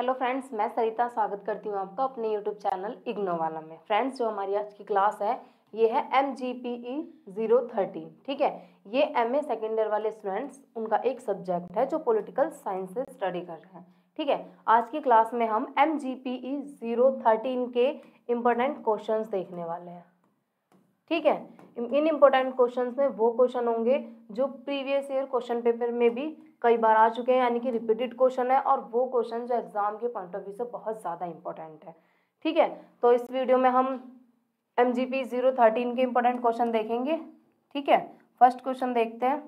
hello friends मैं सरिता स्वागत करती हूँ आपका अपने यूट्यूब चैनल इग्नोवाला में फ्रेंड्स जो हमारी आज की क्लास है ये है M G P E zero thirteen ठीक है ये एम ए सेकेंड ईयर वाले स्टूडेंट्स उनका एक सब्जेक्ट है जो पॉलिटिकल साइंस से स्टडी कर रहे हैं ठीक है आज की क्लास में हम M G P E zero thirteen के इम्पोर्टेंट क्वेश्चन देखने वाले हैं ठीक है इन इम्पोर्टेंट क्वेश्चन में वो क्वेश्चन होंगे जो प्रीवियस ईयर क्वेश्चन पेपर में भी कई बार आ चुके हैं यानी कि रिपीटेड क्वेश्चन है और वो क्वेश्चन जो एग्ज़ाम के पॉइंट ऑफ व्यू से बहुत ज़्यादा इंपॉर्टेंट है ठीक है तो इस वीडियो में हम M G P zero thirteen के इंपॉर्टेंट क्वेश्चन देखेंगे ठीक है फर्स्ट क्वेश्चन देखते हैं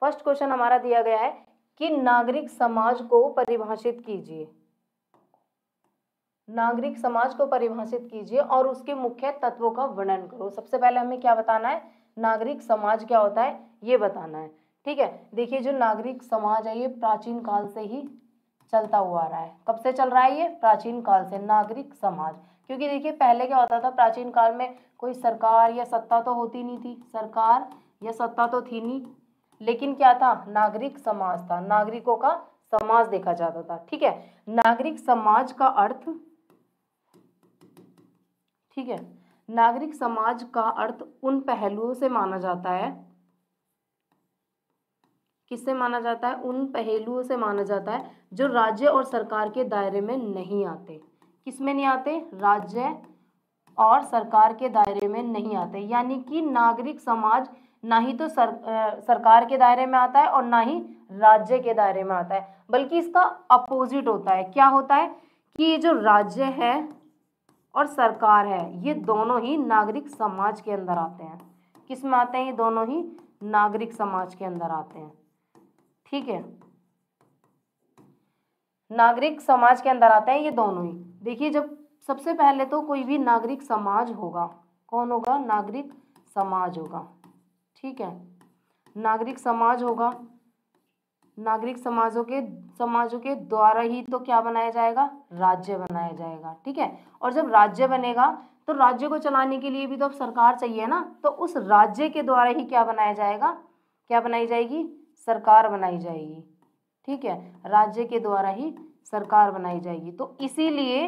फर्स्ट क्वेश्चन हमारा दिया गया है कि नागरिक समाज को परिभाषित कीजिए नागरिक समाज को परिभाषित कीजिए और उसके मुख्य तत्वों का वर्णन करो सबसे पहले हमें क्या बताना है नागरिक समाज क्या होता है ये बताना है ठीक है देखिए जो नागरिक समाज है ये प्राचीन काल से ही चलता हुआ आ रहा है कब से चल रहा है ये प्राचीन काल से नागरिक समाज क्योंकि देखिए पहले क्या होता था प्राचीन काल में कोई सरकार या सत्ता तो होती नहीं थी सरकार या सत्ता तो थी नहीं लेकिन क्या था नागरिक समाज था नागरिकों का समाज देखा जाता था ठीक है नागरिक समाज का अर्थ ठीक है नागरिक समाज का अर्थ उन पहलुओं से माना जाता है किससे माना जाता है उन पहलुओं से माना जाता है जो राज्य और सरकार के दायरे में नहीं आते किस में नहीं आते राज्य और सरकार के दायरे में नहीं आते यानी कि नागरिक समाज ना ही तो सर, आ, सरकार के दायरे में आता है और ना ही राज्य के दायरे में आता है बल्कि इसका अपोजिट होता है क्या होता है कि ये जो राज्य है और सरकार है ये दोनों ही नागरिक समाज के अंदर आते हैं किस में आते हैं ये दोनों ही नागरिक समाज के अंदर आते हैं ठीक है नागरिक समाज के अंदर आते हैं ये दोनों ही देखिए जब सबसे पहले तो कोई भी नागरिक समाज होगा कौन होगा नागरिक समाज होगा ठीक है नागरिक समाज होगा नागरिक समाजों के समाजों के द्वारा ही तो क्या बनाया जाएगा राज्य बनाया जाएगा ठीक है और जब राज्य बनेगा तो राज्य को चलाने के लिए भी तो अब सरकार चाहिए ना तो उस राज्य के द्वारा ही क्या बनाया जाएगा क्या बनाई जाएगी सरकार बनाई जाएगी ठीक है राज्य के द्वारा ही सरकार बनाई जाएगी तो इसीलिए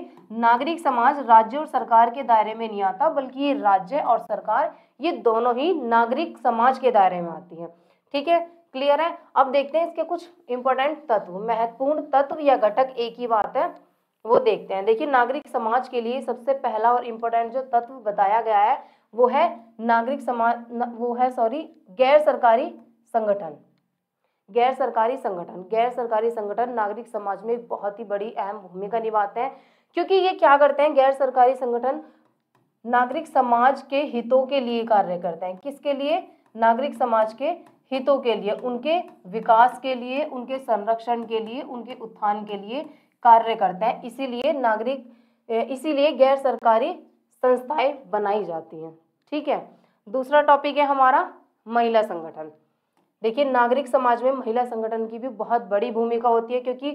नागरिक समाज राज्य और सरकार के दायरे में नहीं आता बल्कि ये राज्य और सरकार ये दोनों ही नागरिक समाज के दायरे में आती है ठीक है क्लियर है अब देखते हैं इसके कुछ इंपॉर्टेंट तत्व महत्वपूर्ण तत्व या घटक एक ही बात है वो देखते हैं देखिए नागरिक समाज के लिए सबसे पहला और इम्पोर्टेंट जो तत्व बताया गया है वो है नागरिक समाज वो है सॉरी गैर सरकारी संगठन गैर सरकारी संगठन गैर सरकारी संगठन नागरिक समाज में एक बहुत ही बड़ी अहम भूमिका निभाते हैं क्योंकि ये क्या करते हैं गैर सरकारी संगठन नागरिक समाज के हितों के लिए कार्य करते हैं किसके लिए नागरिक समाज के हितों के लिए उनके विकास के लिए उनके संरक्षण के लिए उनके उत्थान के लिए कार्य करते हैं इसीलिए नागरिक इसीलिए गैर सरकारी संस्थाएं बनाई जाती हैं ठीक है दूसरा टॉपिक है हमारा महिला संगठन देखिए नागरिक समाज में महिला संगठन की भी बहुत बड़ी भूमिका होती है क्योंकि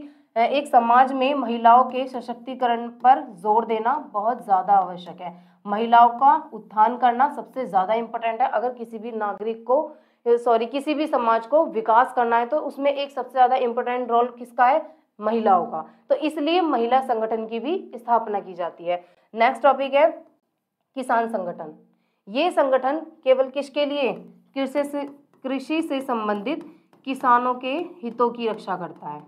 एक समाज में महिलाओं के सशक्तिकरण पर जोर देना बहुत ज़्यादा आवश्यक है महिलाओं का उत्थान करना सबसे ज़्यादा इम्पोर्टेंट है अगर किसी भी नागरिक को सॉरी किसी भी समाज को विकास करना है तो उसमें एक सबसे ज़्यादा इम्पोर्टेंट रोल किसका है महिलाओं का तो इसलिए महिला संगठन की भी स्थापना की जाती है नेक्स्ट टॉपिक है किसान संगठन ये संगठन केवल किसके लिए कृषि कृषि से संबंधित किसानों के हितों की रक्षा करता है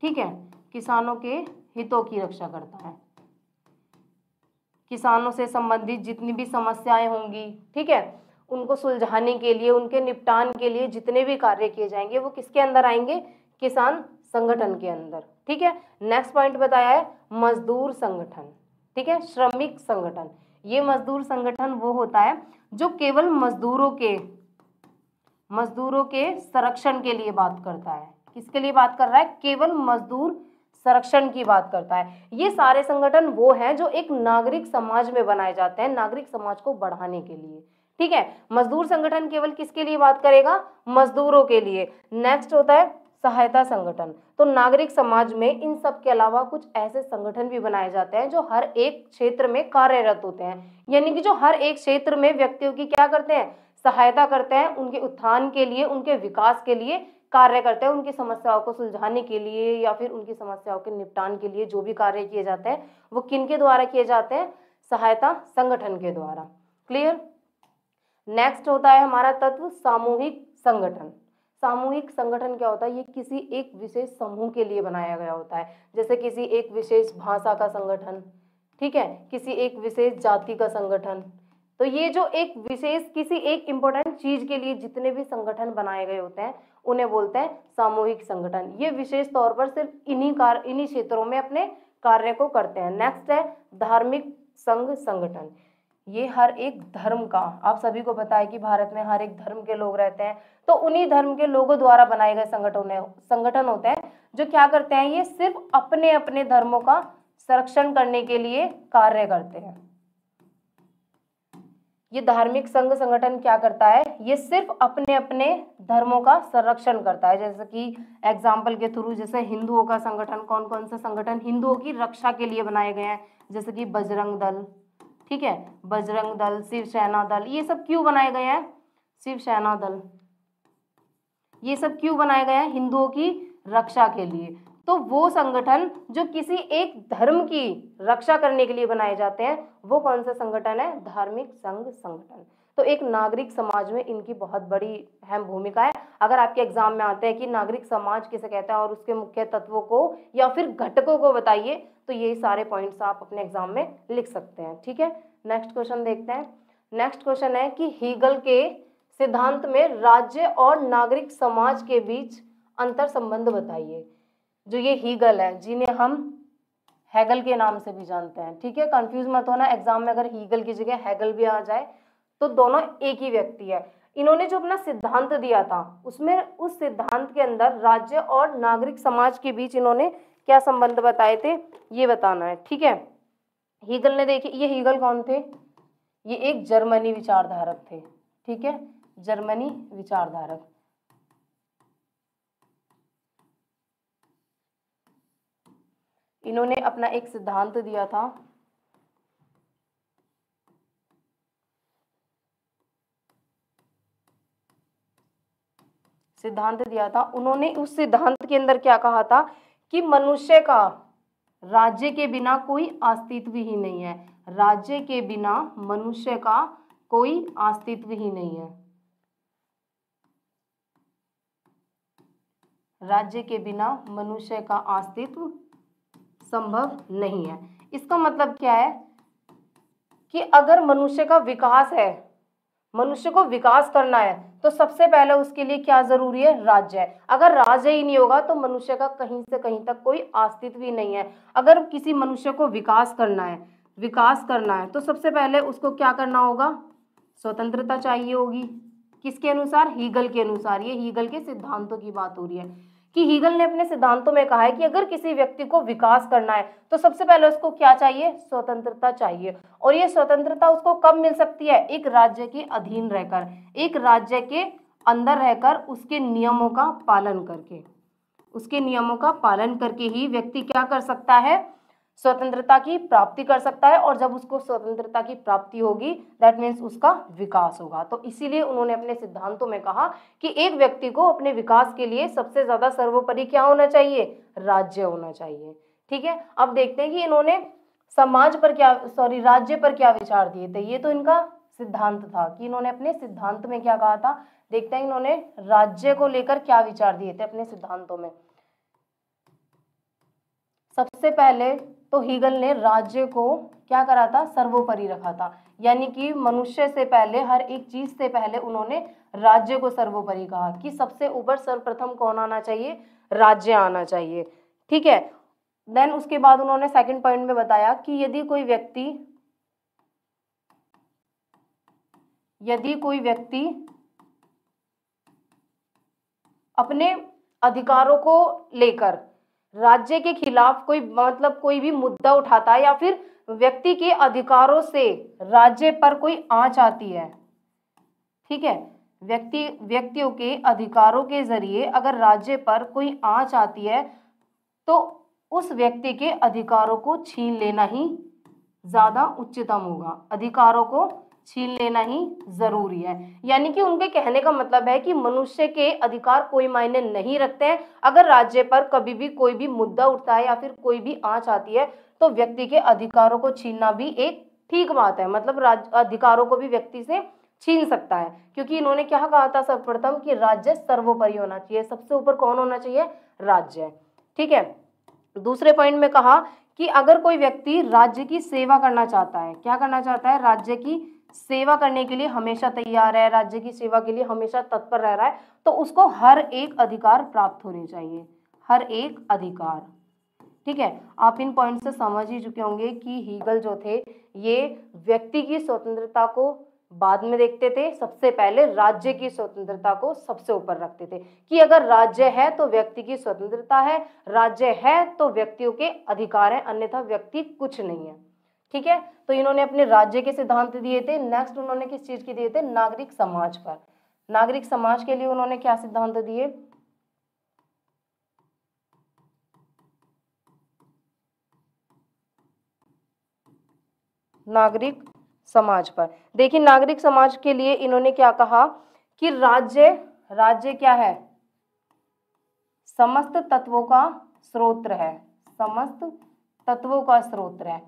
ठीक है किसानों के हितों की रक्षा करता है किसानों से संबंधित जितनी भी समस्याएं होंगी ठीक है उनको सुलझाने के लिए उनके निपटान के लिए जितने भी कार्य किए जाएंगे वो किसके अंदर आएंगे किसान संगठन के अंदर ठीक है नेक्स्ट पॉइंट बताया है मजदूर संगठन ठीक है श्रमिक संगठन ये मजदूर संगठन वो होता है जो केवल मजदूरों के मजदूरों के संरक्षण के लिए बात करता है किसके लिए बात कर रहा है केवल मजदूर संरक्षण की बात करता है ये सारे संगठन वो हैं जो एक नागरिक समाज में बनाए जाते हैं नागरिक समाज को बढ़ाने के लिए ठीक है मजदूर संगठन केवल किसके लिए बात करेगा मजदूरों के लिए नेक्स्ट होता है सहायता संगठन तो नागरिक समाज में इन सब के अलावा कुछ ऐसे संगठन भी बनाए जाते हैं जो हर एक क्षेत्र में कार्यरत होते हैं यानी कि जो हर एक क्षेत्र में व्यक्तियों की क्या करते हैं सहायता करते हैं उनके उत्थान के लिए उनके विकास के लिए कार्य करते हैं उनकी समस्याओं को सुलझाने के लिए या फिर उनकी समस्याओं के निपटान के लिए जो भी कार्य किए जाते हैं वो किन के द्वारा किए जाते हैं सहायता संगठन के द्वारा क्लियर नेक्स्ट होता है हमारा तत्व सामूहिक संगठन सामूहिक संगठन क्या होता है ये किसी एक विशेष समूह के लिए बनाया गया होता है जैसे किसी एक विशेष भाषा का संगठन ठीक है किसी एक विशेष जाति का संगठन तो ये जो एक विशेष किसी एक इंपॉर्टेंट चीज के लिए जितने भी संगठन बनाए गए होते हैं उन्हें बोलते हैं सामूहिक संगठन ये विशेष तौर पर सिर्फ इन्हीं कार इन्हीं क्षेत्रों में अपने कार्य को करते हैं नेक्स्ट है धार्मिक संघ संगठन ये हर एक धर्म का आप सभी को पता है कि भारत में हर एक धर्म के लोग रहते हैं तो उन्हीं धर्म के लोगों द्वारा बनाए गए संगठन संगठन होते हैं जो क्या करते हैं ये सिर्फ अपने अपने धर्मों का संरक्षण करने के लिए कार्य करते हैं ये धार्मिक संघ संगठन क्या करता है ये सिर्फ अपने अपने धर्मों का संरक्षण करता है जैसे कि एग्जाम्पल के थ्रू जैसे हिंदुओं का संगठन कौन कौन सा संगठन हिंदुओं की रक्षा के लिए बनाए गए हैं जैसे कि बजरंग दल ठीक है बजरंग दल शिवसेना दल ये सब क्यों बनाए गए हैं शिवसेना दल ये सब क्यों बनाए गए हैं हिंदुओं की रक्षा के लिए तो वो संगठन जो किसी एक धर्म की रक्षा करने के लिए बनाए जाते हैं वो कौन सा संगठन है धार्मिक संघ संगठन तो एक नागरिक समाज में इनकी बहुत बड़ी अहम भूमिका है अगर आपके एग्जाम में आते हैं कि नागरिक समाज किसे कहते हैं और उसके मुख्य तत्वों को या फिर घटकों को बताइए तो ये सारे पॉइंट्स आप अपने एग्जाम में लिख सकते हैं ठीक है नेक्स्ट क्वेश्चन देखते हैं नेक्स्ट क्वेश्चन है कि हीगल के सिद्धांत में राज्य और नागरिक समाज के बीच अंतर संबंध बताइए जो ये हीगल है जिन्हें हम हैगल के नाम से भी जानते हैं ठीक है कंफ्यूज मत होना एग्जाम में अगर हीगल की जगह हैगल भी आ जाए तो दोनों एक ही व्यक्ति है इन्होंने जो अपना सिद्धांत दिया था उसमें उस सिद्धांत के अंदर राज्य और नागरिक समाज के बीच इन्होंने क्या संबंध बताए थे ये बताना है ठीक है हीगल ने देखे ये हीगल कौन थे ये एक जर्मनी विचारधारक थे ठीक है जर्मनी विचारधारक इन्होंने अपना एक सिद्धांत दिया था सिद्धांत दिया था उन्होंने उस सिद्धांत के अंदर क्या कहा था कि मनुष्य का राज्य के बिना कोई अस्तित्व ही नहीं है राज्य के बिना मनुष्य का कोई अस्तित्व ही नहीं है राज्य के बिना मनुष्य का अस्तित्व संभव नहीं है इसका मतलब क्या है कि अगर मनुष्य का विकास है मनुष्य को विकास करना है तो सबसे पहले उसके लिए क्या जरूरी है राज्य है अगर राज्य ही नहीं होगा तो मनुष्य का कहीं से कहीं तक कोई अस्तित्व ही नहीं है अगर किसी मनुष्य को विकास करना है विकास करना है तो सबसे पहले उसको क्या करना होगा स्वतंत्रता चाहिए होगी किसके अनुसार हीगल के अनुसार ये हीगल के सिद्धांतों की बात हो रही है कि हीगल ने अपने सिद्धांतों में कहा है कि अगर किसी व्यक्ति को विकास करना है तो सबसे पहले उसको क्या चाहिए स्वतंत्रता चाहिए और ये स्वतंत्रता उसको कब मिल सकती है एक राज्य के अधीन रहकर एक राज्य के अंदर रहकर उसके नियमों का पालन करके उसके नियमों का पालन करके ही व्यक्ति क्या कर सकता है स्वतंत्रता की प्राप्ति कर सकता है और जब उसको स्वतंत्रता की प्राप्ति होगी दैट मीन्स उसका विकास होगा तो इसीलिए उन्होंने अपने सिद्धांतों में कहा कि एक व्यक्ति को अपने विकास के लिए सबसे ज़्यादा सर्वोपरि क्या होना चाहिए राज्य होना चाहिए ठीक है अब देखते हैं कि इन्होंने समाज पर क्या सॉरी राज्य पर क्या विचार दिए थे ये तो इनका सिद्धांत था कि इन्होंने अपने सिद्धांत में क्या कहा था देखते हैं इन्होंने राज्य को लेकर क्या विचार दिए थे अपने सिद्धांतों में सबसे पहले तो हीगल ने राज्य को क्या करा था सर्वोपरि रखा था यानी कि मनुष्य से पहले हर एक चीज से पहले उन्होंने राज्य को सर्वोपरि कहा कि सबसे ऊपर सर्वप्रथम कौन आना चाहिए राज्य आना चाहिए ठीक है देन उसके बाद उन्होंने सेकंड पॉइंट में बताया कि यदि कोई व्यक्ति यदि कोई व्यक्ति अपने अधिकारों को लेकर राज्य के खिलाफ कोई मतलब कोई भी मुद्दा उठाता है या फिर व्यक्ति के अधिकारों से राज्य पर कोई आंच आती है ठीक है व्यक्ति व्यक्तियों के अधिकारों के जरिए अगर राज्य पर कोई आंच आती है तो उस व्यक्ति के अधिकारों को छीन लेना ही ज़्यादा उच्चतम होगा अधिकारों को छीन लेना ही जरूरी है यानी कि उनके कहने का मतलब है कि मनुष्य के अधिकार कोई मायने नहीं रखते हैं अगर राज्य पर कभी भी कोई भी मुद्दा उठता है या फिर कोई भी आँच आती है तो व्यक्ति के अधिकारों को छीनना भी एक ठीक बात है मतलब राज्य अधिकारों को भी व्यक्ति से छीन सकता है क्योंकि इन्होंने क्या कहा था सर्वप्रथम कि राज्य सर्वोपरि होना चाहिए सबसे ऊपर कौन होना चाहिए राज्य ठीक है दूसरे पॉइंट में कहा कि अगर कोई व्यक्ति राज्य की सेवा करना चाहता है क्या करना चाहता है राज्य की सेवा करने के लिए हमेशा तैयार है राज्य की सेवा के लिए हमेशा तत्पर रह रहा है तो उसको हर एक अधिकार प्राप्त होने चाहिए हर एक अधिकार ठीक है आप इन पॉइंट से समझ ही चुके होंगे कि हीगल जो थे ये व्यक्ति की स्वतंत्रता को बाद में देखते थे सबसे पहले राज्य की स्वतंत्रता को सबसे ऊपर रखते थे कि अगर राज्य है तो व्यक्ति की स्वतंत्रता है राज्य है तो व्यक्तियों के अधिकार है अन्यथा व्यक्ति कुछ नहीं है ठीक है तो इन्होंने अपने राज्य के सिद्धांत दिए थे नेक्स्ट उन्होंने किस चीज़ के दिए थे नागरिक समाज पर नागरिक समाज के लिए उन्होंने क्या सिद्धांत दिए नागरिक समाज पर देखिए नागरिक समाज के लिए इन्होंने क्या कहा कि राज्य राज्य क्या है समस्त तत्वों का स्रोत्र है समस्त तत्वों का स्रोत्र है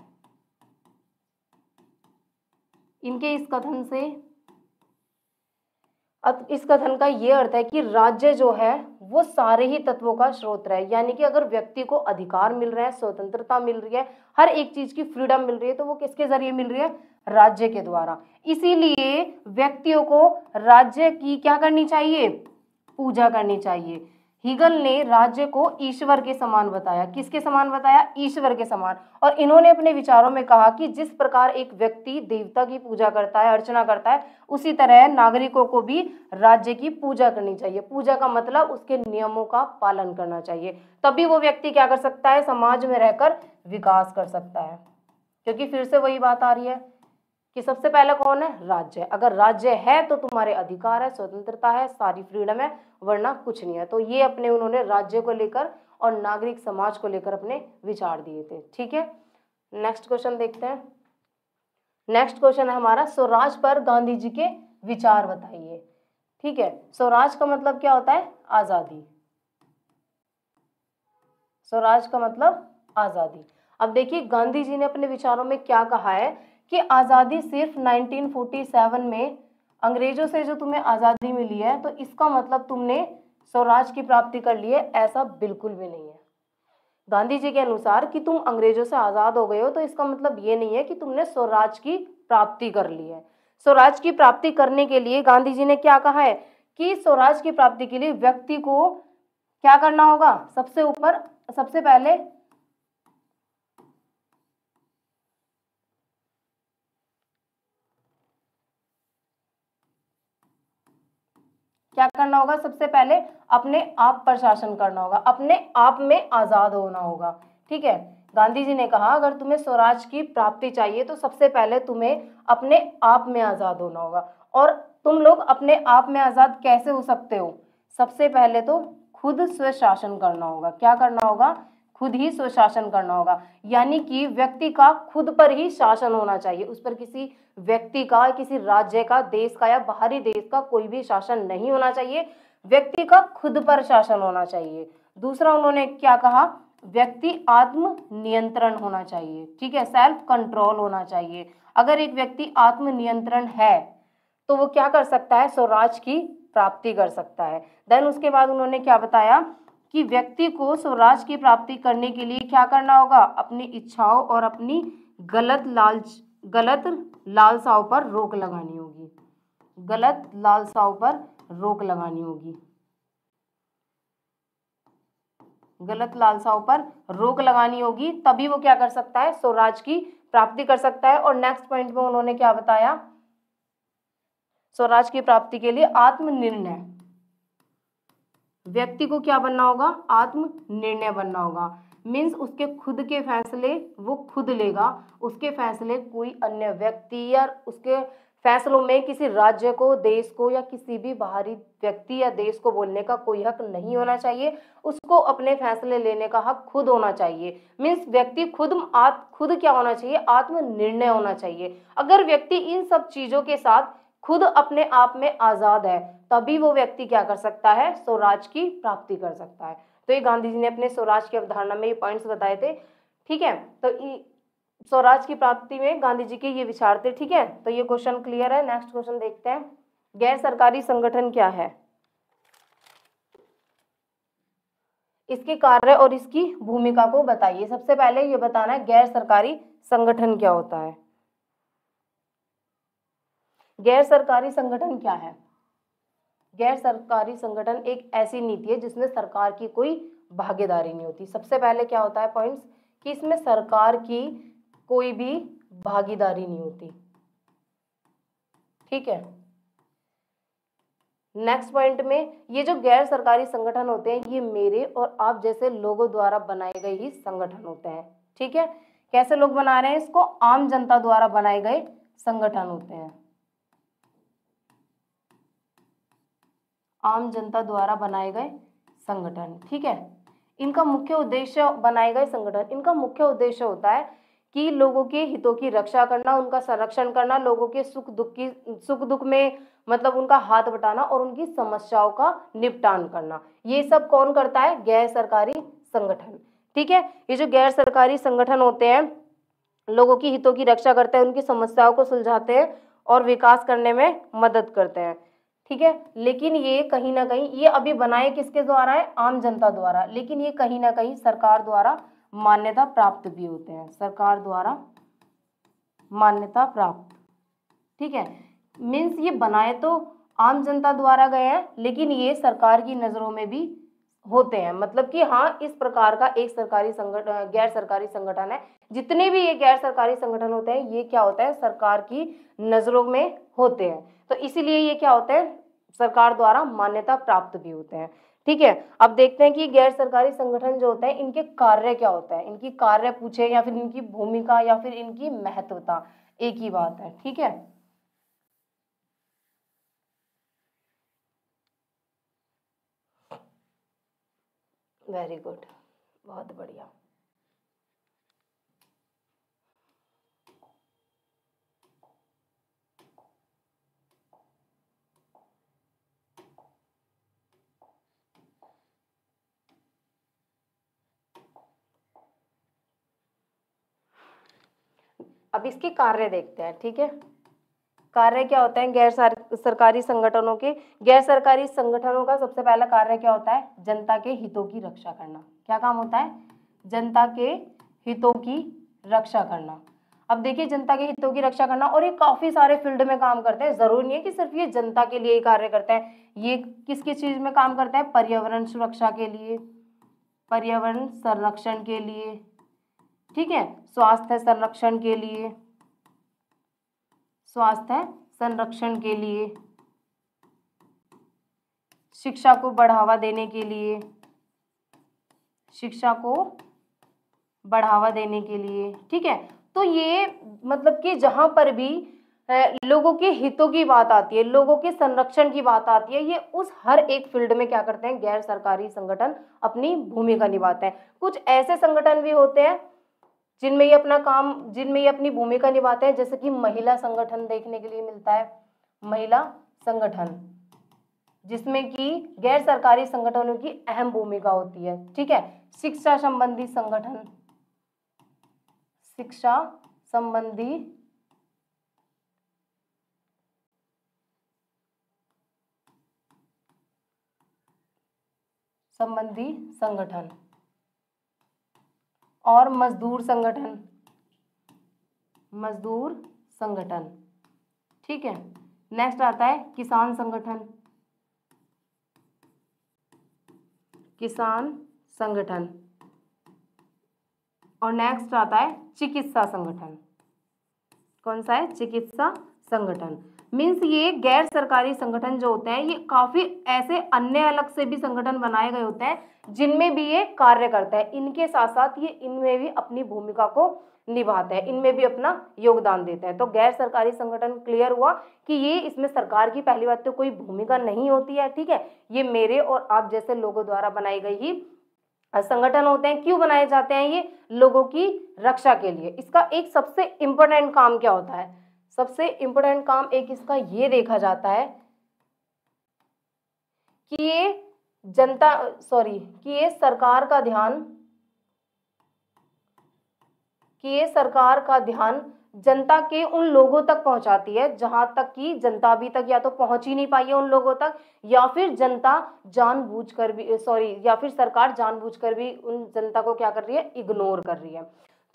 इनके इस कथन से अब इस कथन का ये अर्थ है कि राज्य जो है वो सारे ही तत्वों का स्रोत है यानी कि अगर व्यक्ति को अधिकार मिल रहा है स्वतंत्रता मिल रही है हर एक चीज की फ्रीडम मिल रही है तो वो किसके जरिए मिल रही है राज्य के द्वारा इसीलिए व्यक्तियों को राज्य की क्या करनी चाहिए पूजा करनी चाहिए हीगल ने राज्य को ईश्वर के समान बताया किसके समान बताया ईश्वर के समान और इन्होंने अपने विचारों में कहा कि जिस प्रकार एक व्यक्ति देवता की पूजा करता है अर्चना करता है उसी तरह नागरिकों को भी राज्य की पूजा करनी चाहिए पूजा का मतलब उसके नियमों का पालन करना चाहिए तभी वो व्यक्ति क्या कर सकता है समाज में रहकर विकास कर सकता है क्योंकि फिर से वही बात आ रही है कि सबसे पहले कौन है राज्य अगर राज्य है तो तुम्हारे अधिकार है स्वतंत्रता है सारी फ्रीडम है वरना कुछ नहीं है तो ये अपने उन्होंने राज्य को लेकर और नागरिक समाज को लेकर अपने विचार दिए थे ठीक है नेक्स्ट क्वेश्चन देखते हैं नेक्स्ट क्वेश्चन है हमारा स्वराज पर गांधी जी के विचार बताइए ठीक है स्वराज का मतलब क्या होता है आज़ादी स्वराज का मतलब आज़ादी अब देखिए गांधी जी ने अपने विचारों में क्या कहा है कि आज़ादी सिर्फ 1947 में अंग्रेजों से जो तुम्हें आज़ादी मिली है तो इसका मतलब तुमने स्वराज की प्राप्ति कर ली है ऐसा बिल्कुल भी नहीं है गांधी जी के अनुसार कि तुम अंग्रेजों से आज़ाद हो गए हो तो इसका मतलब ये नहीं है कि तुमने स्वराज की प्राप्ति कर ली है स्वराज की प्राप्ति करने के लिए गांधी जी ने क्या कहा है कि स्वराज की प्राप्ति के लिए व्यक्ति को क्या करना होगा सबसे ऊपर सबसे पहले क्या करना होगा सबसे पहले अपने आप पर शासन करना होगा अपने आप में आज़ाद होना होगा ठीक है गांधी जी ने कहा अगर तुम्हें स्वराज की प्राप्ति चाहिए तो सबसे पहले तुम्हें अपने आप में आज़ाद होना होगा और तुम लोग अपने आप में आज़ाद कैसे हो सकते हो सबसे पहले तो खुद स्वशासन करना होगा क्या करना होगा खुद ही स्वशासन करना होगा यानी कि व्यक्ति का खुद पर ही शासन होना चाहिए उस पर किसी व्यक्ति का किसी राज्य का देश का या बाहरी देश का कोई भी शासन नहीं होना चाहिए व्यक्ति का खुद पर शासन होना चाहिए दूसरा उन्होंने क्या कहा व्यक्ति आत्म नियंत्रण होना चाहिए ठीक है सेल्फ कंट्रोल होना चाहिए अगर एक व्यक्ति आत्म नियंत्रण है तो वो क्या कर सकता है स्वराज की प्राप्ति कर सकता है देन उसके बाद उन्होंने क्या बताया कि व्यक्ति को स्वराज की प्राप्ति करने के लिए क्या करना होगा अपनी इच्छाओं और अपनी गलत लालच गलत लालसाओं पर रोक लगानी होगी गलत लालसाओं पर रोक लगानी होगी गलत लालसाओं पर रोक लगानी होगी तभी वो क्या कर सकता है स्वराज की प्राप्ति कर सकता है और नेक्स्ट पॉइंट में उन्होंने क्या बताया स्वराज की प्राप्ति के लिए आत्मनिर्णय व्यक्ति को क्या बनना होगा आत्म निर्णय बनना होगा मीन्स उसके खुद के फैसले वो खुद लेगा उसके फैसले कोई अन्य व्यक्ति या उसके फैसलों में किसी राज्य को देश को या किसी भी बाहरी व्यक्ति या देश को बोलने का कोई हक नहीं होना चाहिए उसको अपने फैसले लेने का हक खुद होना चाहिए मीन्स व्यक्ति खुद आत खुद क्या होना चाहिए आत्मनिर्णय होना चाहिए अगर व्यक्ति इन सब चीज़ों के साथ खुद अपने आप में आज़ाद है तभी वो व्यक्ति क्या कर सकता है स्वराज की प्राप्ति कर सकता है तो ये गांधी जी ने अपने स्वराज की अवधारणा में ये पॉइंट्स बताए थे ठीक है तो स्वराज की प्राप्ति में गांधी जी के ये विचार थे ठीक है तो ये क्वेश्चन क्लियर है नेक्स्ट क्वेश्चन देखते हैं गैर सरकारी संगठन क्या है इसके कार्य और इसकी भूमिका को बताइए सबसे पहले ये बताना है गैर सरकारी संगठन क्या होता है गैर सरकारी संगठन क्या है गैर सरकारी संगठन एक ऐसी नीति है जिसमें सरकार की कोई भागीदारी नहीं होती सबसे पहले क्या होता है पॉइंट्स कि इसमें सरकार की कोई भी भागीदारी नहीं होती ठीक है नेक्स्ट पॉइंट में ये जो गैर सरकारी संगठन होते हैं ये मेरे और आप जैसे लोगों द्वारा बनाए गए ही संगठन होते हैं ठीक है कैसे लोग बना रहे हैं इसको आम जनता द्वारा बनाए गए संगठन होते हैं आम जनता द्वारा बनाए गए संगठन ठीक है इनका मुख्य उद्देश्य बनाए गए संगठन इनका मुख्य उद्देश्य होता है कि लोगों के हितों की रक्षा करना उनका संरक्षण करना लोगों के सुख दुख की सुख दुख में मतलब उनका हाथ बटाना और उनकी समस्याओं का निपटान करना ये सब कौन करता है गैर सरकारी संगठन ठीक है ये जो गैर सरकारी संगठन होते हैं लोगों की हितों की रक्षा करते हैं उनकी समस्याओं को सुलझाते हैं और विकास करने में मदद करते हैं ठीक है लेकिन ये कहीं ना कहीं ये अभी बनाए किसके द्वारा है आम जनता द्वारा लेकिन ये कहीं ना कहीं सरकार द्वारा मान्यता प्राप्त भी होते हैं सरकार द्वारा मान्यता प्राप्त ठीक है मीन्स ये बनाए तो आम जनता द्वारा गए हैं लेकिन ये सरकार की नज़रों में भी होते हैं मतलब कि हाँ इस प्रकार का एक सरकारी संगठन गैर सरकारी संगठन है जितने भी ये गैर सरकारी संगठन होते हैं ये क्या होता है सरकार की नज़रों में होते हैं तो इसीलिए ये क्या होते हैं सरकार द्वारा मान्यता प्राप्त भी होते हैं ठीक है अब देखते हैं कि गैर सरकारी संगठन जो होते हैं इनके कार्य क्या होते हैं इनकी कार्य पूछे या फिर इनकी भूमिका या फिर इनकी महत्वता एक ही बात है ठीक है वेरी गुड बहुत बढ़िया अब इसके कार्य देखते हैं ठीक है कार्य क्या होते हैं गैर सार सरकारी संगठनों के गैर सरकारी संगठनों का सबसे पहला कार्य क्या होता है जनता के हितों की रक्षा करना क्या काम होता है जनता के हितों की रक्षा करना अब देखिए जनता के हितों की रक्षा करना और ये काफ़ी सारे फील्ड में काम करते हैं ज़रूरी नहीं है कि सिर्फ ये जनता के लिए ही कार्य करते हैं ये किस किस चीज़ में काम करते हैं पर्यावरण सुरक्षा के लिए पर्यावरण संरक्षण के लिए ठीक है स्वास्थ्य संरक्षण के लिए स्वास्थ्य संरक्षण के लिए शिक्षा को बढ़ावा देने के लिए शिक्षा को बढ़ावा देने के लिए ठीक है तो ये मतलब कि जहां पर भी लोगों के हितों की बात आती है लोगों के संरक्षण की बात आती है ये उस हर एक फील्ड में क्या करते हैं गैर सरकारी संगठन अपनी भूमिका निभाते हैं कुछ ऐसे संगठन भी होते हैं जिनमें ये अपना काम जिनमें ये अपनी भूमिका निभाते हैं जैसे कि महिला संगठन देखने के लिए मिलता है महिला संगठन जिसमें कि गैर सरकारी संगठनों की अहम भूमिका होती है ठीक है शिक्षा संबंधी संगठन शिक्षा संबंधी संबंधी संगठन और मजदूर संगठन मजदूर संगठन ठीक है नेक्स्ट आता है किसान संगठन किसान संगठन और नेक्स्ट आता है चिकित्सा संगठन कौन सा है चिकित्सा संगठन मीन्स ये गैर सरकारी संगठन जो होते हैं ये काफ़ी ऐसे अन्य अलग से भी संगठन बनाए गए होते हैं जिनमें भी ये कार्य करते हैं इनके साथ साथ ये इनमें भी अपनी भूमिका को निभाते हैं इनमें भी अपना योगदान देते हैं तो गैर सरकारी संगठन क्लियर हुआ कि ये इसमें सरकार की पहली बात तो कोई भूमिका नहीं होती है ठीक है ये मेरे और आप जैसे लोगों द्वारा बनाई गई ही संगठन होते हैं क्यों बनाए जाते हैं ये लोगों की रक्षा के लिए इसका एक सबसे इंपॉर्टेंट काम क्या होता है सबसे इंपॉर्टेंट काम एक इसका ये देखा जाता है कि ये जनता सॉरी कि ये सरकार का ध्यान कि ये सरकार का ध्यान जनता के उन लोगों तक पहुंचाती है जहां तक कि जनता अभी तक या तो पहुंच ही नहीं पाई है उन लोगों तक या फिर जनता जानबूझकर भी सॉरी या फिर सरकार जानबूझकर भी उन जनता को क्या कर रही है इग्नोर कर रही है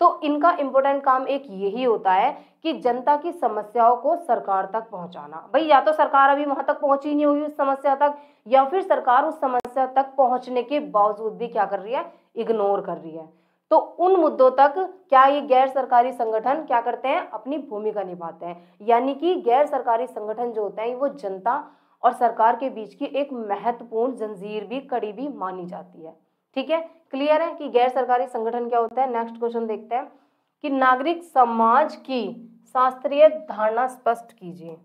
तो इनका इम्पोर्टेंट काम एक यही होता है कि जनता की समस्याओं को सरकार तक पहुंचाना भाई या तो सरकार अभी वहां तक पहुंची नहीं हुई उस समस्या तक या फिर सरकार उस समस्या तक पहुंचने के बावजूद भी क्या कर रही है इग्नोर कर रही है तो उन मुद्दों तक क्या ये गैर सरकारी संगठन क्या करते हैं अपनी भूमिका निभाते हैं यानी कि गैर सरकारी संगठन जो होते हैं वो जनता और सरकार के बीच की एक महत्वपूर्ण जंजीर भी कड़ी भी मानी जाती है ठीक है क्लियर है कि गैर सरकारी संगठन क्या होता है नेक्स्ट क्वेश्चन देखते हैं कि नागरिक समाज की शास्त्रीय धारणा स्पष्ट कीजिए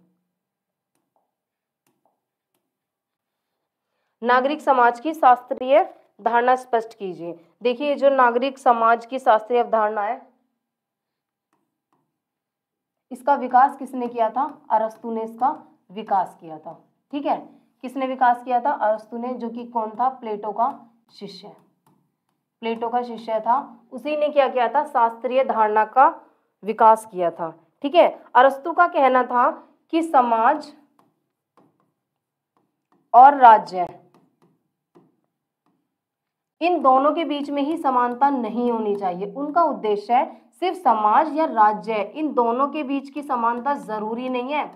नागरिक समाज की शास्त्रीय धारणा स्पष्ट कीजिए देखिए जो नागरिक समाज की शास्त्रीय अवधारणा है इसका विकास किसने किया था अरस्तु ने इसका विकास किया था ठीक है किसने विकास किया था अरस्तु ने जो कि कौन था प्लेटो का शिष्य प्लेटो का शिष्य था उसी ने क्या किया था शास्त्रीय धारणा का विकास किया था ठीक है अरस्तु का कहना था कि समाज और राज्य इन दोनों के बीच में ही समानता नहीं होनी चाहिए उनका उद्देश्य है सिर्फ समाज या राज्य इन दोनों के बीच की समानता जरूरी नहीं है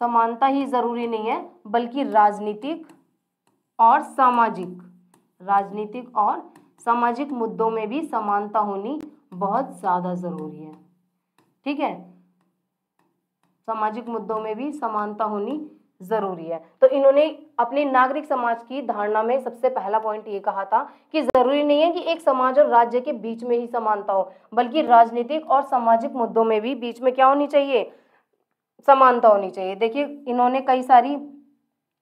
समानता ही जरूरी नहीं है बल्कि राजनीतिक और सामाजिक राजनीतिक और सामाजिक मुद्दों में भी समानता होनी बहुत ज़्यादा ज़रूरी है ठीक है सामाजिक मुद्दों में भी समानता होनी ज़रूरी है तो इन्होंने अपने नागरिक समाज की धारणा में सबसे पहला पॉइंट ये कहा था कि ज़रूरी नहीं है कि एक समाज और राज्य के बीच में ही समानता हो बल्कि राजनीतिक और सामाजिक मुद्दों में भी बीच में क्या होनी चाहिए समानता होनी चाहिए देखिए इन्होंने कई सारी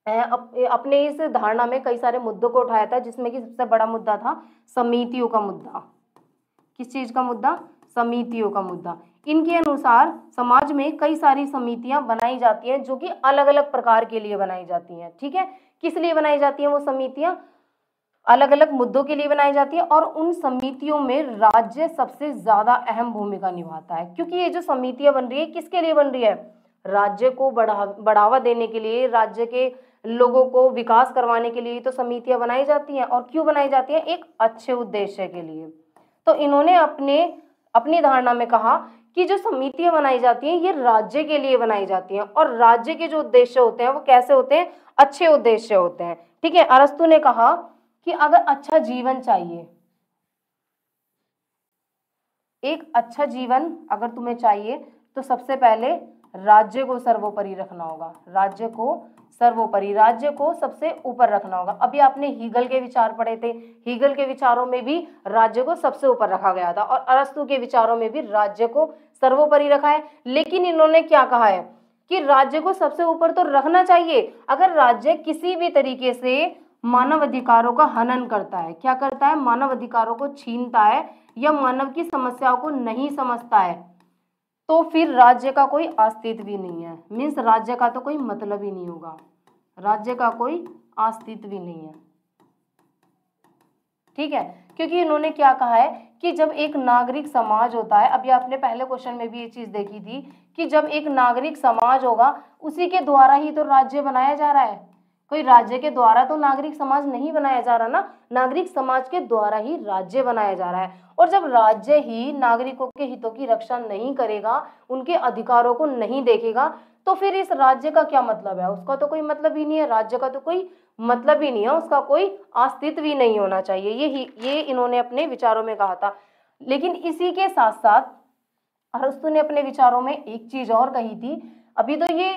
अप, अपने इस धारणा में कई सारे मुद्दों को उठाया था जिसमें कि सबसे बड़ा मुद्दा था समितियों का मुद्दा किस चीज़ का मुद्दा समितियों का मुद्दा इनके अनुसार समाज में कई सारी समितियां बनाई जाती हैं जो कि अलग अलग प्रकार के लिए बनाई जाती हैं ठीक है किस लिए बनाई जाती हैं वो समितियां अलग अलग मुद्दों के लिए बनाई जाती है और उन समितियों में राज्य सबसे ज़्यादा अहम भूमिका निभाता है क्योंकि ये जो समितियाँ बन रही है किसके लिए बन रही है राज्य को बढ़ा बढ़ावा देने के लिए राज्य के लोगों को विकास करवाने के लिए तो समितियां बनाई जाती हैं और क्यों बनाई जाती हैं एक अच्छे उद्देश्य के लिए तो इन्होंने अपने अपनी धारणा में कहा कि जो समितियां बनाई जाती हैं ये राज्य के लिए बनाई जाती हैं और राज्य के जो उद्देश्य होते हैं वो कैसे होते हैं अच्छे उद्देश्य होते हैं ठीक है अरस्तु ने कहा कि अगर अच्छा जीवन चाहिए एक अच्छा जीवन अगर तुम्हें चाहिए तो सबसे पहले राज्य को सर्वोपरि रखना होगा राज्य को सर्वोपरि राज्य को सबसे ऊपर रखना होगा अभी आपने हीगल के विचार पढ़े थे हीगल के विचारों में भी राज्य को सबसे ऊपर रखा गया था और अरस्तु के विचारों में भी राज्य को सर्वोपरि रखा है लेकिन इन्होंने क्या कहा है कि राज्य को सबसे ऊपर तो रखना चाहिए अगर राज्य किसी भी तरीके से मानव अधिकारों का हनन करता है क्या करता है मानव अधिकारों को छीनता है या मानव की समस्याओं को नहीं समझता है तो फिर राज्य का कोई अस्तित्व भी नहीं है मीन्स राज्य का तो कोई मतलब ही नहीं होगा राज्य का कोई अस्तित्व भी नहीं है ठीक है क्योंकि इन्होंने क्या कहा है कि जब एक नागरिक समाज होता है अभी आपने पहले क्वेश्चन में भी ये चीज़ देखी थी कि जब एक नागरिक समाज होगा उसी के द्वारा ही तो राज्य बनाया जा रहा है कोई राज्य के द्वारा तो नागरिक समाज नहीं बनाया जा रहा ना नागरिक समाज के द्वारा ही राज्य बनाया जा रहा है और जब राज्य ही नागरिकों के हितों की रक्षा नहीं करेगा उनके अधिकारों को नहीं देखेगा तो फिर इस राज्य का क्या मतलब है उसका तो कोई मतलब ही नहीं है राज्य का तो कोई मतलब ही नहीं है उसका कोई अस्तित्व ही नहीं होना चाहिए ये ही ये इन्होंने अपने विचारों में कहा था लेकिन इसी के साथ साथ अरस्तु ने अपने विचारों में एक चीज और कही थी अभी तो ये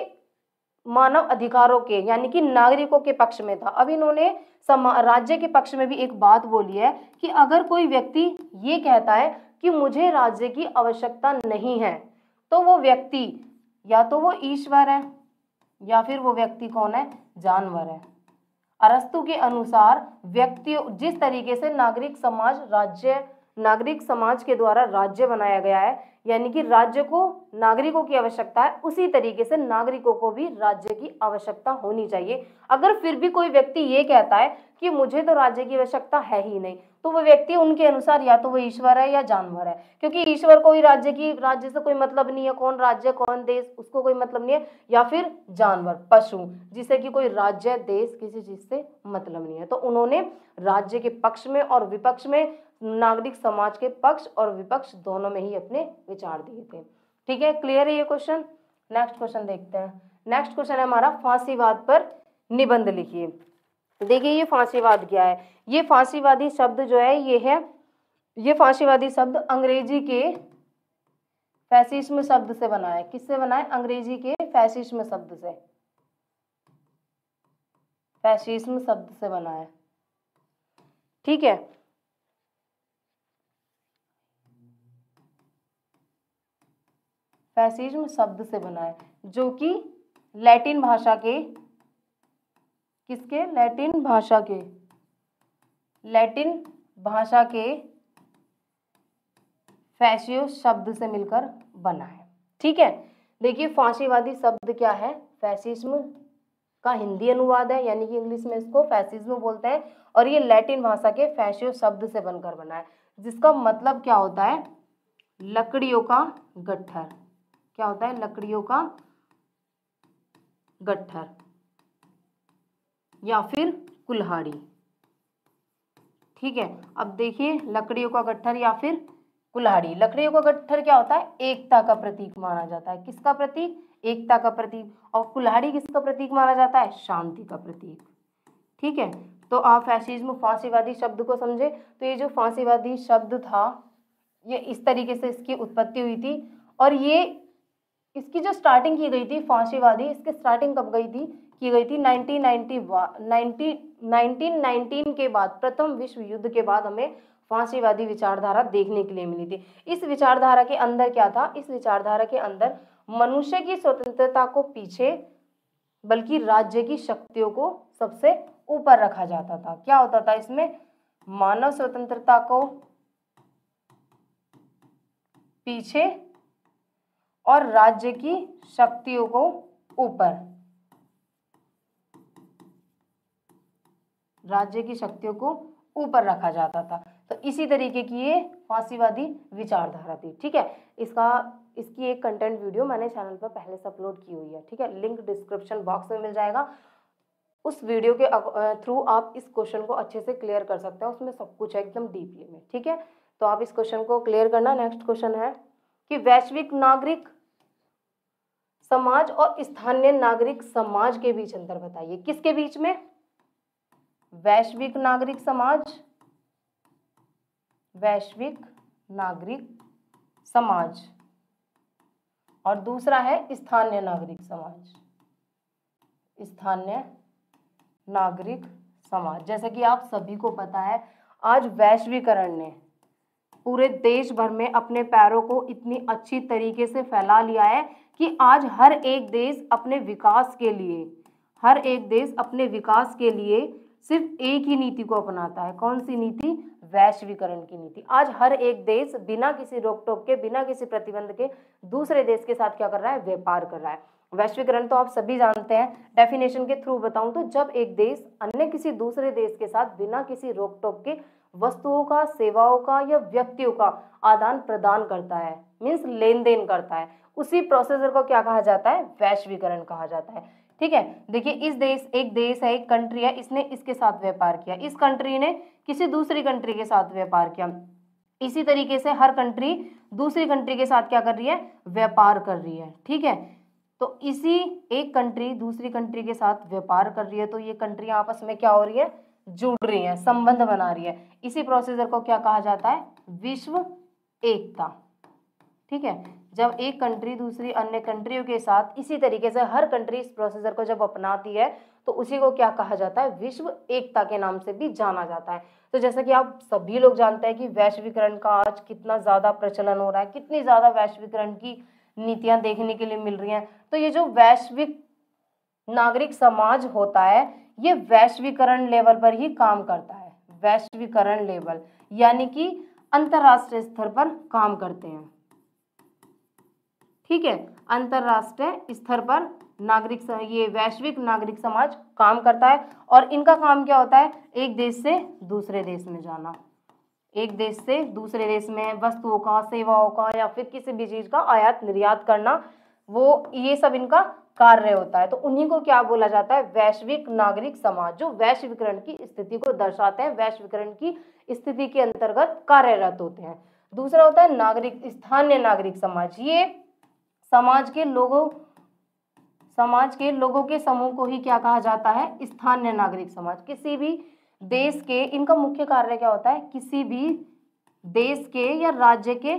मानव अधिकारों के यानी कि नागरिकों के पक्ष में था अब इन्होंने राज्य के पक्ष में भी एक बात बोली है कि अगर कोई व्यक्ति ये कहता है कि मुझे राज्य की आवश्यकता नहीं है तो वो व्यक्ति या तो वो ईश्वर है या फिर वो व्यक्ति कौन है जानवर है अरस्तु के अनुसार व्यक्ति जिस तरीके से नागरिक समाज राज्य नागरिक समाज के द्वारा राज्य बनाया गया है यानी कि राज्य को नागरिकों की आवश्यकता है उसी तरीके से नागरिकों को भी राज्य की आवश्यकता होनी चाहिए अगर फिर भी कोई व्यक्ति ये कहता है कि मुझे तो राज्य की आवश्यकता है ही नहीं तो वो व्यक्ति उनके अनुसार या तो वो ईश्वर है या जानवर है क्योंकि ईश्वर को ही राज्य की राज्य से कोई मतलब नहीं है कौन राज्य कौन देश उसको कोई मतलब नहीं है या फिर जानवर पशु जिसे कि कोई राज्य देश किसी चीज से मतलब नहीं है तो उन्होंने राज्य के पक्ष में और विपक्ष में नागरिक समाज के पक्ष और विपक्ष दोनों में ही अपने विचार दिए थे ठीक है क्लियर है ये क्वेश्चन नेक्स्ट क्वेश्चन देखते हैं नेक्स्ट क्वेश्चन है हमारा फांसीवाद पर निबंध लिखिए देखिए ये फांसीवाद क्या है ये फांसीवादी शब्द जो है ये है ये फांसीवादी शब्द अंग्रेजी के फैसिस्म शब्द से बना है किससे बना है अंग्रेजी के फैसिस्म शब्द से फैसिस्म शब्द से बना है ठीक है फैसिज्म शब्द से बना है जो कि लैटिन भाषा के किसके लैटिन भाषा के लैटिन भाषा के फैसियो शब्द से मिलकर बना है ठीक है देखिए फांसीवादी शब्द क्या है फैसिज्म का हिंदी अनुवाद है यानी कि इंग्लिश में इसको फैसिज्म बोलते हैं और ये लैटिन भाषा के फैशियो शब्द से बनकर बना है जिसका मतलब क्या होता है लकड़ियों का गट्ठर क्या होता है लकड़ियों का गट्ठर या फिर कुल्हाड़ी ठीक है अब देखिए लकड़ियों का गट्ठर या फिर कुल्हाड़ी लकड़ियों का गट्ठर क्या होता है एकता का प्रतीक माना जाता है किसका प्रतीक एकता का प्रतीक और कुल्हाड़ी किसका प्रतीक माना जाता है शांति का प्रतीक ठीक है तो आप फैसिज्म फांसीवादी शब्द को समझे तो ये जो फांसीवादी शब्द था ये इस तरीके से इसकी उत्पत्ति हुई थी और ये इसकी जो स्टार्टिंग की गई थी फांसीवादी इसकी स्टार्टिंग कब गई थी की गई थी 1990 1919 के बाद प्रथम विश्व युद्ध के बाद हमें फांसीवादी विचारधारा देखने के लिए मिली थी इस विचारधारा के अंदर क्या था इस विचारधारा के अंदर मनुष्य की स्वतंत्रता को पीछे बल्कि राज्य की शक्तियों को सबसे ऊपर रखा जाता था क्या होता था इसमें मानव स्वतंत्रता को पीछे और राज्य की शक्तियों को ऊपर राज्य की शक्तियों को ऊपर रखा जाता था तो इसी तरीके की ये फांसीवादी विचारधारा थी ठीक है इसका इसकी एक कंटेंट वीडियो मैंने चैनल पर पहले से अपलोड की हुई है ठीक है लिंक डिस्क्रिप्शन बॉक्स में मिल जाएगा उस वीडियो के थ्रू आप इस क्वेश्चन को अच्छे से क्लियर कर सकते हैं उसमें सब कुछ है एकदम डीपली में ठीक है तो आप इस क्वेश्चन को क्लियर करना नेक्स्ट क्वेश्चन है कि वैश्विक नागरिक समाज और स्थानीय नागरिक समाज के बीच अंतर बताइए किसके बीच में वैश्विक नागरिक समाज वैश्विक नागरिक समाज और दूसरा है स्थानीय नागरिक समाज स्थानीय नागरिक समाज जैसा कि आप सभी को पता है आज वैश्वीकरण ने पूरे देश भर में अपने पैरों को इतनी अच्छी तरीके से फैला लिया है कि आज हर एक देश अपने विकास के लिए हर एक देश अपने विकास के लिए सिर्फ एक ही नीति को अपनाता है कौन सी नीति वैश्वीकरण की नीति आज हर एक देश बिना किसी रोक टोक के बिना किसी प्रतिबंध के दूसरे देश के साथ क्या कर रहा है व्यापार कर रहा है वैश्वीकरण तो आप सभी जानते हैं डेफिनेशन के थ्रू बताऊं तो जब एक देश अन्य किसी दूसरे देश के साथ बिना किसी रोक टोक के वस्तुओं का सेवाओं का या व्यक्तियों का आदान प्रदान करता है मीन्स लेन देन करता है उसी प्रोसेसर को क्या कहा जाता है वैश्वीकरण कहा जाता है ठीक है देखिए इस देश एक देश है एक कंट्री है इसने इसके साथ व्यापार किया इस कंट्री ने किसी दूसरी कंट्री के साथ व्यापार किया इसी तरीके से हर कंट्री दूसरी कंट्री के साथ क्या कर रही है व्यापार कर रही है ठीक है तो इसी एक कंट्री दूसरी कंट्री के साथ व्यापार कर रही है तो ये कंट्री आपस में क्या हो रही है जुड़ रही है संबंध बना रही है इसी प्रोसीजर को क्या कहा जाता है विश्व एकता ठीक है जब एक कंट्री दूसरी अन्य कंट्रियों के साथ इसी तरीके से हर कंट्री इस प्रोसीजर को जब अपनाती है तो उसी को क्या कहा जाता है विश्व एकता के नाम से भी जाना जाता है तो जैसा कि आप सभी लोग जानते हैं कि वैश्वीकरण का आज कितना ज़्यादा प्रचलन हो रहा है कितनी ज़्यादा वैश्वीकरण की नीतियां देखने के लिए मिल रही हैं तो ये जो वैश्विक नागरिक समाज होता है ये वैश्वीकरण लेवल पर ही काम करता है वैश्वीकरण लेवल यानी कि अंतर्राष्ट्रीय स्तर पर काम करते हैं ठीक है अंतर्राष्ट्रीय स्तर पर नागरिक ये वैश्विक नागरिक समाज काम करता है और इनका काम क्या होता है एक देश से दूसरे देश में जाना एक देश से दूसरे देश में वस्तुओं का सेवाओं का या फिर किसी भी चीज़ का आयात निर्यात करना वो ये सब इनका कार्य होता है तो उन्हीं को क्या बोला जाता है वैश्विक नागरिक समाज जो वैश्वीकरण की स्थिति को दर्शाते हैं वैश्वीकरण की स्थिति के अंतर्गत कार्यरत होते हैं दूसरा होता है नागरिक स्थानीय नागरिक समाज ये समाज के लोगों समाज के लोगों के समूह को ही क्या कहा जाता है स्थानीय नागरिक समाज किसी भी देश के इनका मुख्य कार्य क्या होता है किसी भी देश के या राज्य के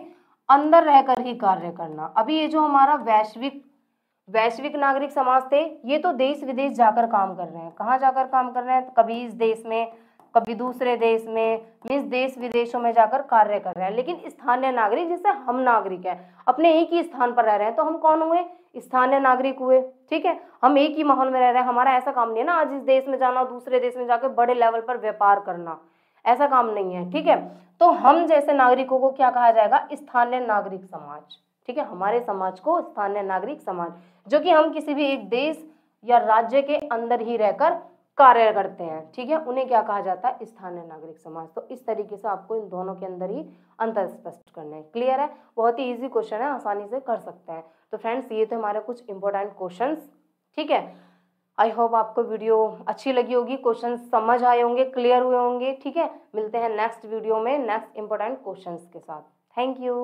अंदर रहकर ही कार्य करना अभी ये जो हमारा वैश्विक वैश्विक नागरिक समाज थे ये तो देश विदेश जाकर काम कर रहे हैं कहाँ जाकर काम कर रहे हैं कभी इस देश में कभी दूसरे देश में मीन्स देश विदेशों में जाकर कार्य कर रहे हैं लेकिन स्थानीय नागरिक जिससे हम नागरिक हैं अपने एक ही स्थान पर रह रहे हैं तो हम कौन हुए स्थानीय नागरिक हुए ठीक है हम एक ही माहौल में रह रहे हैं हमारा ऐसा काम नहीं है ना आज इस देश में जाना दूसरे देश में जाकर बड़े लेवल पर व्यापार करना ऐसा काम नहीं है ठीक है तो हम जैसे नागरिकों को क्या कहा जाएगा स्थानीय नागरिक समाज ठीक है हमारे समाज को स्थानीय नागरिक समाज जो कि हम किसी भी एक देश या राज्य के अंदर ही रहकर कार्य करते हैं ठीक है उन्हें क्या कहा जाता है स्थानीय नागरिक समाज तो इस तरीके से आपको इन दोनों के अंदर ही अंतर स्पष्ट करना है क्लियर है बहुत ही इजी क्वेश्चन है आसानी से कर सकते हैं तो फ्रेंड्स ये थे हमारे कुछ इंपॉर्टेंट क्वेश्चन ठीक है आई होप आपको वीडियो अच्छी लगी होगी क्वेश्चन समझ आए होंगे क्लियर हुए होंगे ठीक है मिलते हैं नेक्स्ट वीडियो में नेक्स्ट इंपॉर्टेंट क्वेश्चन के साथ थैंक यू